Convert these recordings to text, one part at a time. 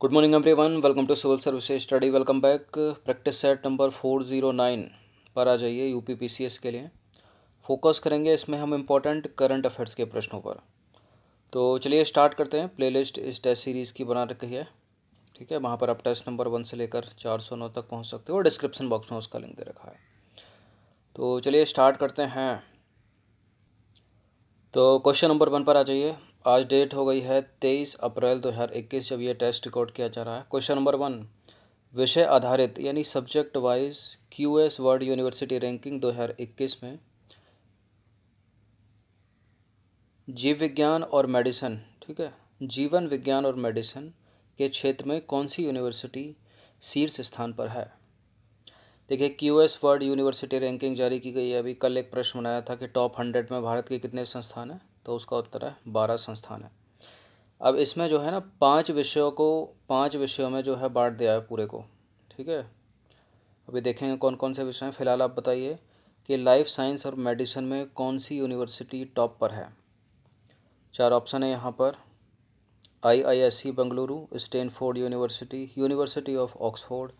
good morning one welcome to civil services study welcome back practice set number four zero nine पर आ जाइए U P P C S के लिए focus करेंगे इसमें हम इम्पोर्टेंट करंट अफेयर्स के प्रश्नों पर तो चलिए स्टार्ट करते हैं प्ले लिस्ट इस टेस्ट सीरीज़ की बना रखी है ठीक है वहाँ पर आप टेस्ट नंबर वन से लेकर चार सौ नौ तक पहुँच सकते हो और डिस्क्रिप्शन बॉक्स में उसका लिंक दे रखा है तो चलिए स्टार्ट करते हैं तो क्वेश्चन नंबर वन पर आ जाइए आज डेट हो गई है तेईस अप्रैल दो हज़ार इक्कीस जब यह टेस्ट रिकॉर्ड किया जा रहा है क्वेश्चन नंबर वन विषय आधारित यानी subject wise Q S world university ranking दो हज़ार इक्कीस में जीव विज्ञान और मेडिसन ठीक है जीवन विज्ञान और मेडिसन के क्षेत्र में कौन सी यूनिवर्सिटी शीर्ष स्थान पर है देखिए Q S world university ranking जारी की गई है अभी कल एक प्रश्न बनाया था कि टॉप हंड्रेड में भारत के कितने संस्थान हैं तो उसका उत्तर है बारह संस्थान है अब इसमें जो है ना पांच विषयों को पांच विषयों में जो है बांट दिया है पूरे को ठीक है अभी देखेंगे कौन कौन से विषय हैं फिलहाल आप बताइए कि लाइफ साइंस और मेडिसिन में कौन सी यूनिवर्सिटी टॉप पर है चार ऑप्शन है यहाँ पर I I S C Bengaluru Stanford university university of Oxford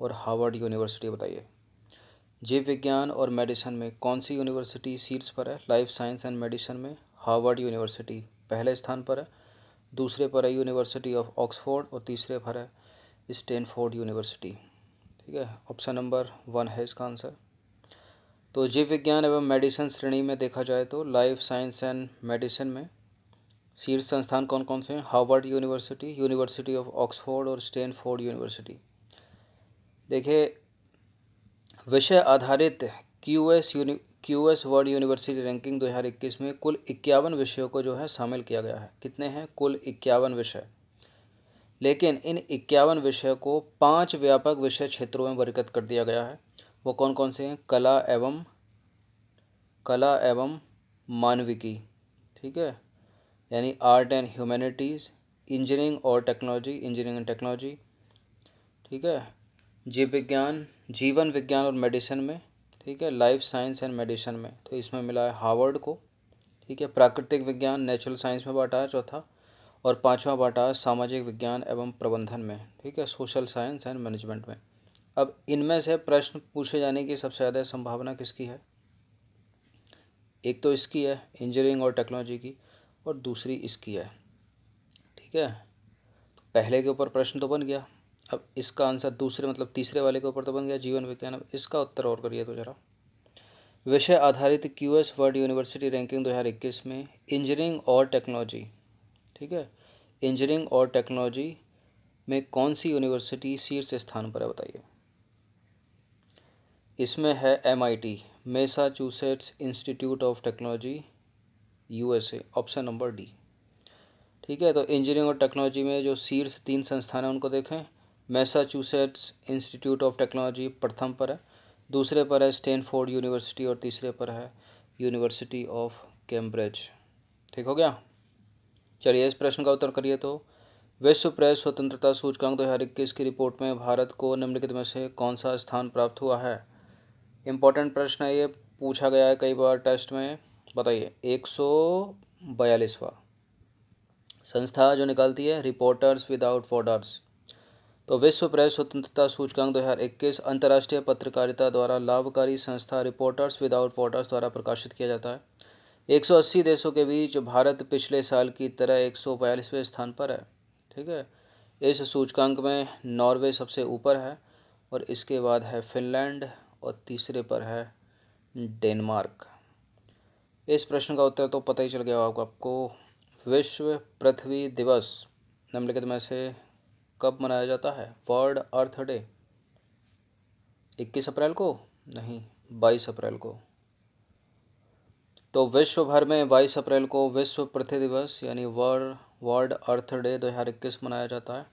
और हार्वर्ड यूनिवर्सिटी बताइए जीव विज्ञान और मेडिसिन में कौन सी यूनिवर्सिटी सीट्स पर है लाइफ साइंस एंड मेडिसिन में हार्वर्ड यूनिवर्सिटी पहले स्थान पर है दूसरे पर है यूनिवर्सिटी ऑफ ऑक्सफोर्ड और तीसरे पर है स्टेनफोर्ड यूनिवर्सिटी ठीक है ऑप्शन नंबर वन है इसका आंसर तो जीव विज्ञान एवं मेडिसिन श्रेणी में देखा जाए तो लाइफ साइंस एंड मेडिसिन में शीर्ष संस्थान कौन कौन से हैं Harvard university university of Oxford और स्टेनफोर्ड यूनिवर्सिटी देखिए विषय आधारित Q S Q S world university ranking 2021 में कुल इक्यावन विषयों को जो है शामिल किया गया है कितने हैं कुल इक्यावन विषय लेकिन इन इक्यावन विषयों को पांच व्यापक विषय क्षेत्रों में वर्गत कर दिया गया है वो कौन कौन से हैं कला एवं कला एवं मानविकी ठीक है यानी आर्ट एंड ह्यूमैनिटीज़ इंजीनियरिंग और टेक्नोलॉजी इंजीनियरिंग एंड टेक्नोलॉजी ठीक है जीव विज्ञान जीवन विज्ञान और मेडिसिन में ठीक है लाइफ साइंस एंड मेडिसिन में तो इसमें मिला है हार्वर्ड को ठीक है प्राकृतिक विज्ञान नेचुरल साइंस में बांटा है चौथा और पांचवा बांटा है सामाजिक विज्ञान एवं प्रबंधन में ठीक है सोशल साइंस एंड मैनेजमेंट में अब इनमें से प्रश्न पूछे जाने की सबसे ज़्यादा संभावना किसकी है एक तो इसकी है इंजीनियरिंग और टेक्नोलॉजी की और दूसरी इसकी है ठीक है तो पहले के ऊपर प्रश्न तो बन गया अब इसका आंसर दूसरे मतलब तीसरे वाले के ऊपर तो बन गया जीवन विज्ञान अब इसका उत्तर और करिए तो जरा विषय आधारित Q S world university ranking दो हज़ार इक्कीस में इंजीनियरिंग और टेक्नोलॉजी ठीक है इंजीनियरिंग और टेक्नोलॉजी में कौन सी यूनिवर्सिटी शीर्ष स्थान पर है बताइए इसमें है M I T Massachusetts institute of technology U S A option number D ठीक है तो इंजीनियरिंग और टेक्नोलॉजी में जो शीर्ष तीन संस्थान हैं उनको देखें मैसाचुसेट्स इंस्टीट्यूट ऑफ टेक्नोलॉजी प्रथम पर है दूसरे पर है स्टैनफोर्ड यूनिवर्सिटी और तीसरे पर है यूनिवर्सिटी ऑफ कैम्ब्रिज ठीक हो गया चलिए इस प्रश्न का उत्तर करिए तो विश्व प्रेस स्वतंत्रता सूचकांक दो हज़ार इक्कीस की रिपोर्ट में भारत को निम्नलिखित में से कौन सा स्थान प्राप्त हुआ है इम्पोर्टेंट प्रश्न है ये पूछा गया है कई बार टेस्ट में बताइए एक सौ बयालीसवा संस्था जो निकालती है रिपोर्टर्स विदाउट बॉर्डर्स तो विश्व प्रेस स्वतंत्रता सूचकांक 2021 अंतर्राष्ट्रीय पत्रकारिता द्वारा लाभकारी संस्था रिपोर्टर्स विदाउट पोर्टर्स द्वारा प्रकाशित किया जाता है 180 देशों के बीच भारत पिछले साल की तरह एक स्थान पर है ठीक है इस सूचकांक में नॉर्वे सबसे ऊपर है और इसके बाद है फिनलैंड और तीसरे पर है डेनमार्क इस प्रश्न का उत्तर तो पता ही चल गया होगा आपको विश्व पृथ्वी दिवस निम्नलिखित में से कब मनाया जाता है वर्ल्ड अर्थ डे इक्कीस अप्रैल को नहीं बाईस अप्रैल को तो विश्व भर में बाईस अप्रैल को विश्व पृथ्वी दिवस यानी वर्ल्ड वर्ल्ड अर्थ डे दो हज़ार इक्कीस मनाया जाता है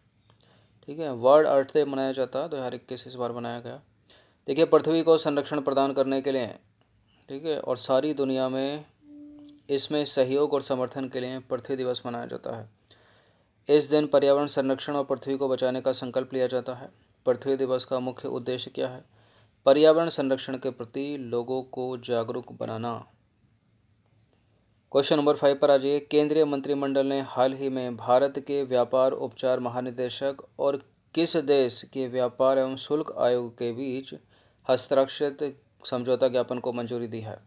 ठीक है वर्ल्ड अर्थ डे मनाया जाता है दो हज़ार इक्कीस इस बार मनाया गया देखिए पृथ्वी को संरक्षण प्रदान करने के लिए ठीक है और सारी दुनिया में इसमें सहयोग और समर्थन के लिए पृथ्वी दिवस मनाया जाता है इस दिन पर्यावरण संरक्षण और पृथ्वी को बचाने का संकल्प लिया जाता है पृथ्वी दिवस का मुख्य उद्देश्य क्या है पर्यावरण संरक्षण के प्रति लोगों को जागरूक बनाना क्वेश्चन नंबर फाइव पर आ जाइए केंद्रीय मंत्रिमंडल ने हाल ही में भारत के व्यापार उपचार महानिदेशक और किस देश के व्यापार एवं शुल्क आयोग के बीच हस्ताक्षरित समझौता ज्ञापन को मंजूरी दी है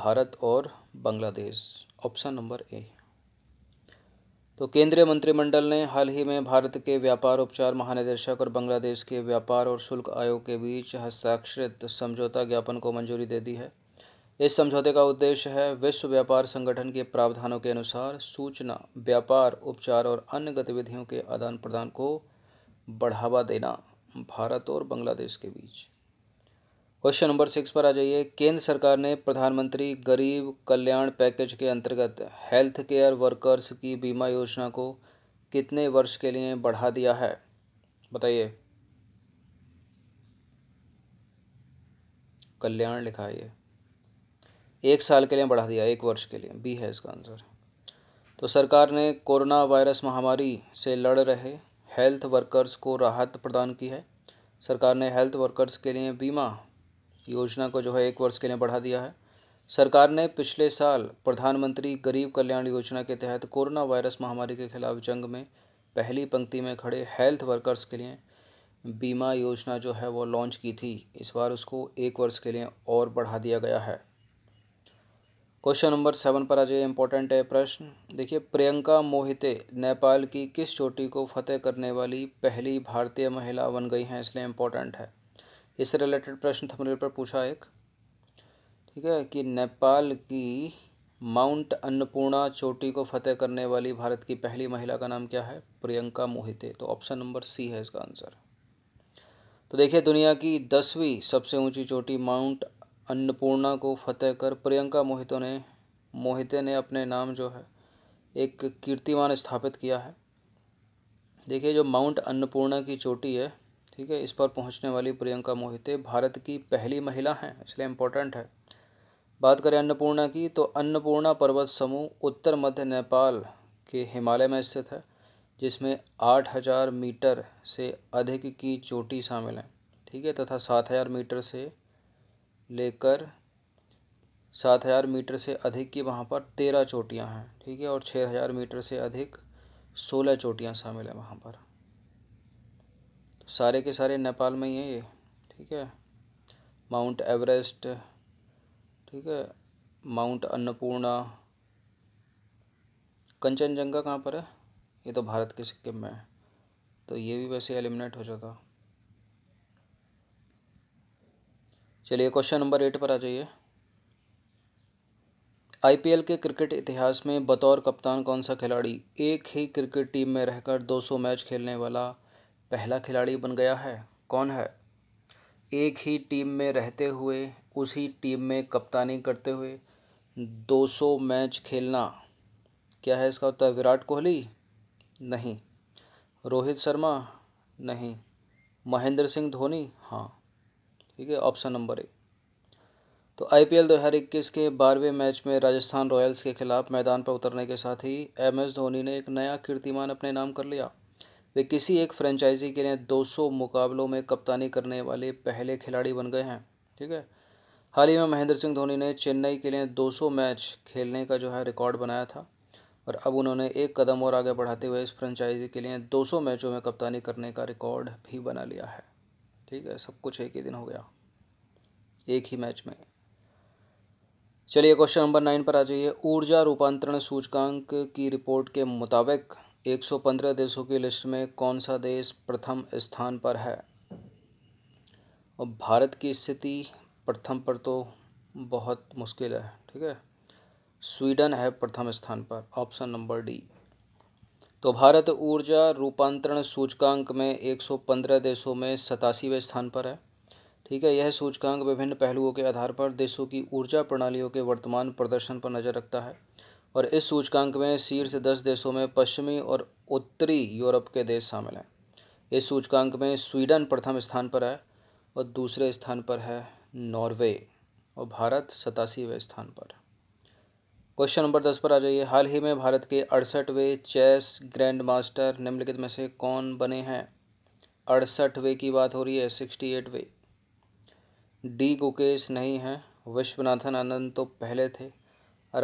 भारत और बांग्लादेश ऑप्शन नंबर ए तो केंद्रीय मंत्रिमंडल ने हाल ही में भारत के व्यापार उपचार महानिदेशक और बांग्लादेश के व्यापार और शुल्क आयोग के बीच हस्ताक्षरित समझौता ज्ञापन को मंजूरी दे दी है इस समझौते का उद्देश्य है विश्व व्यापार संगठन के प्रावधानों के अनुसार सूचना व्यापार उपचार और अन्य गतिविधियों के आदान प्रदान को बढ़ावा देना भारत और बांग्लादेश के बीच क्वेश्चन नंबर सिक्स पर आ जाइए केंद्र सरकार ने प्रधानमंत्री गरीब कल्याण पैकेज के अंतर्गत हेल्थ केयर वर्कर्स की बीमा योजना को कितने वर्ष के लिए बढ़ा दिया है बताइए कल्याण लिखा है ये एक साल के लिए बढ़ा दिया एक वर्ष के लिए बी है इसका आंसर तो सरकार ने कोरोना वायरस महामारी से लड़ रहे हेल्थ वर्कर्स को राहत प्रदान की है सरकार ने हेल्थ वर्कर्स के लिए बीमा योजना को जो है एक वर्ष के लिए बढ़ा दिया है सरकार ने पिछले साल प्रधानमंत्री गरीब कल्याण योजना के तहत कोरोना वायरस महामारी के खिलाफ जंग में पहली पंक्ति में खड़े हेल्थ वर्कर्स के लिए बीमा योजना जो है वो लॉन्च की थी इस बार उसको एक वर्ष के लिए और बढ़ा दिया गया है क्वेश्चन नंबर सेवन पर आ जाइए इंपॉर्टेंट है प्रश्न देखिए प्रियंका मोहिते नेपाल की किस चोटी को फतेह करने वाली पहली भारतीय महिला बन गई हैं इसलिए इम्पोर्टेंट है इससे रिलेटेड प्रश्न थमनेल पर पूछा एक ठीक है कि नेपाल की माउंट अन्नपूर्णा चोटी को फतेह करने वाली भारत की पहली महिला का नाम क्या है प्रियंका मोहिते तो ऑप्शन नंबर सी है इसका आंसर तो देखिए दुनिया की दसवीं सबसे ऊंची चोटी माउंट अन्नपूर्णा को फतेह कर प्रियंका मोहितों ने मोहिते ने अपने नाम जो है एक कीर्तिमान स्थापित किया है देखिए जो माउंट अन्नपूर्णा की चोटी है ठीक है इस पर पहुंचने वाली प्रियंका मोहिते भारत की पहली महिला हैं इसलिए इम्पोर्टेंट है बात करें अन्नपूर्णा की तो अन्नपूर्णा पर्वत समूह उत्तर मध्य नेपाल के हिमालय में स्थित है जिसमें आठ हज़ार मीटर से अधिक की चोटी शामिल है ठीक है तथा सात हज़ार मीटर से लेकर सात हज़ार मीटर से अधिक की वहाँ पर तेरह चोटियाँ हैं ठीक है और छः हज़ार मीटर से अधिक सोलह चोटियाँ शामिल हैं वहाँ पर सारे के सारे नेपाल में ही हैं ये ठीक है माउंट एवरेस्ट ठीक है माउंट अन्नपूर्णा कंचनजंगा कहाँ पर है ये तो भारत के सिक्किम में है तो ये भी वैसे एलिमिनेट हो जाता चलिए क्वेश्चन नंबर एट पर आ जाइए आईपीएल के क्रिकेट इतिहास में बतौर कप्तान कौन सा खिलाड़ी एक ही क्रिकेट टीम में रहकर 200 मैच खेलने वाला पहला खिलाड़ी बन गया है कौन है एक ही टीम में रहते हुए उसी टीम में कप्तानी करते हुए 200 मैच खेलना क्या है इसका उत्तर विराट कोहली नहीं रोहित शर्मा नहीं महेंद्र सिंह धोनी हाँ ठीक है ऑप्शन नंबर एक तो आईपीएल 2021 के बारहवें मैच में राजस्थान रॉयल्स के खिलाफ मैदान पर उतरने के साथ ही एमएस धोनी ने एक नया कीर्तिमान अपने नाम कर लिया वे किसी एक फ्रेंचाइजी के लिए 200 मुकाबलों में कप्तानी करने वाले पहले खिलाड़ी बन गए हैं ठीक है हाल ही में महेंद्र सिंह धोनी ने चेन्नई के लिए 200 मैच खेलने का जो है रिकॉर्ड बनाया था और अब उन्होंने एक कदम और आगे बढ़ाते हुए इस फ्रेंचाइजी के लिए 200 मैचों में कप्तानी करने का रिकॉर्ड भी बना लिया है ठीक है सब कुछ एक ही दिन हो गया एक ही मैच में चलिए क्वेश्चन नंबर नाइन पर आ जाइए ऊर्जा रूपांतरण सूचकांक की रिपोर्ट के मुताबिक 115 देशों की लिस्ट में कौन सा देश प्रथम स्थान पर है और भारत की स्थिति प्रथम पर तो बहुत मुश्किल है ठीक है स्वीडन है प्रथम स्थान पर ऑप्शन नंबर डी तो भारत ऊर्जा रूपांतरण सूचकांक में 115 देशों में सतासीवें स्थान पर है ठीक है यह सूचकांक विभिन्न पहलुओं के आधार पर देशों की ऊर्जा प्रणालियों के वर्तमान प्रदर्शन पर नज़र रखता है और इस सूचकांक में शीर्ष दस देशों में पश्चिमी और उत्तरी यूरोप के देश शामिल हैं इस सूचकांक में स्वीडन प्रथम स्थान पर है और दूसरे स्थान पर है नॉर्वे और भारत सतासीवें स्थान पर क्वेश्चन नंबर दस पर आ जाइए हाल ही में भारत के अड़सठवें चेस ग्रैंड मास्टर निम्नलिखित में से कौन बने हैं अड़सठवें की बात हो रही है सिक्सटी एटवें डी गुकेश नहीं हैं विश्वनाथन आनंद तो पहले थे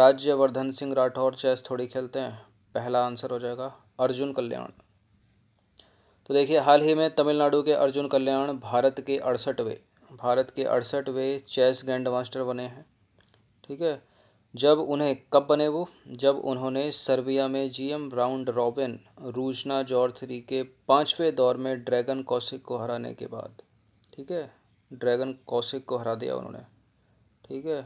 राज्यवर्धन सिंह राठौर चेस थोड़ी खेलते हैं पहला आंसर हो जाएगा अर्जुन कल्याण तो देखिए हाल ही में तमिलनाडु के अर्जुन कल्याण भारत के अड़सठवें भारत के अड़सठवें चेस ग्रैंड मास्टर बने हैं ठीक है जब उन्हें कब बने वो जब उन्होंने सर्बिया में जीएम राउंड रॉबिन रूजना जॉर थ्री के पाँचवें दौर में ड्रैगन कौशिक को हराने के बाद ठीक है ड्रैगन कौशिक को हरा दिया उन्होंने ठीक है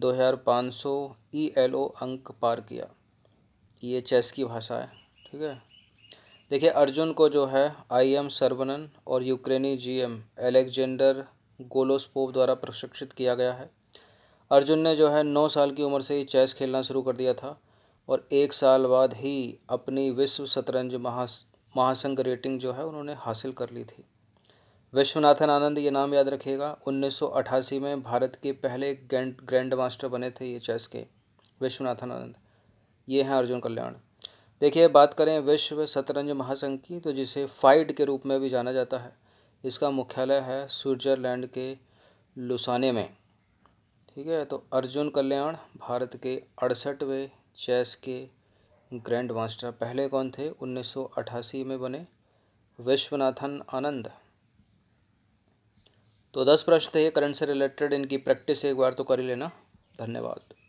दो हज़ार पाँच सौ ई एल ओ अंक पार किया ये चेस की भाषा है ठीक है देखिए अर्जुन को जो है आई एम सर्वनन और यूक्रेनी जीएम एलेक्जेंडर गोलोस्पोव द्वारा प्रशिक्षित किया गया है अर्जुन ने जो है नौ साल की उम्र से ही चेस खेलना शुरू कर दिया था और एक साल बाद ही अपनी विश्व शतरंज महा महासंघ रेटिंग जो है उन्होंने हासिल कर ली थी विश्वनाथन आनंद ये नाम याद रखेगा 1988 में भारत के पहले ग्रैंड ग्रैंड मास्टर बने थे ये चेस के विश्वनाथन आनंद ये हैं अर्जुन कल्याण देखिए बात करें विश्व शतरंज महासंघ की तो जिसे फाइड के रूप में भी जाना जाता है इसका मुख्यालय है स्विट्जरलैंड के लुसाने में ठीक है तो अर्जुन कल्याण भारत के अड़सठवें चेस के ग्रैंड मास्टर पहले कौन थे 1988 में बने विश्वनाथन आनंद तो दस प्रश्न थे करंट से रिलेटेड इनकी प्रैक्टिस एक बार तो कर ही लेना धन्यवाद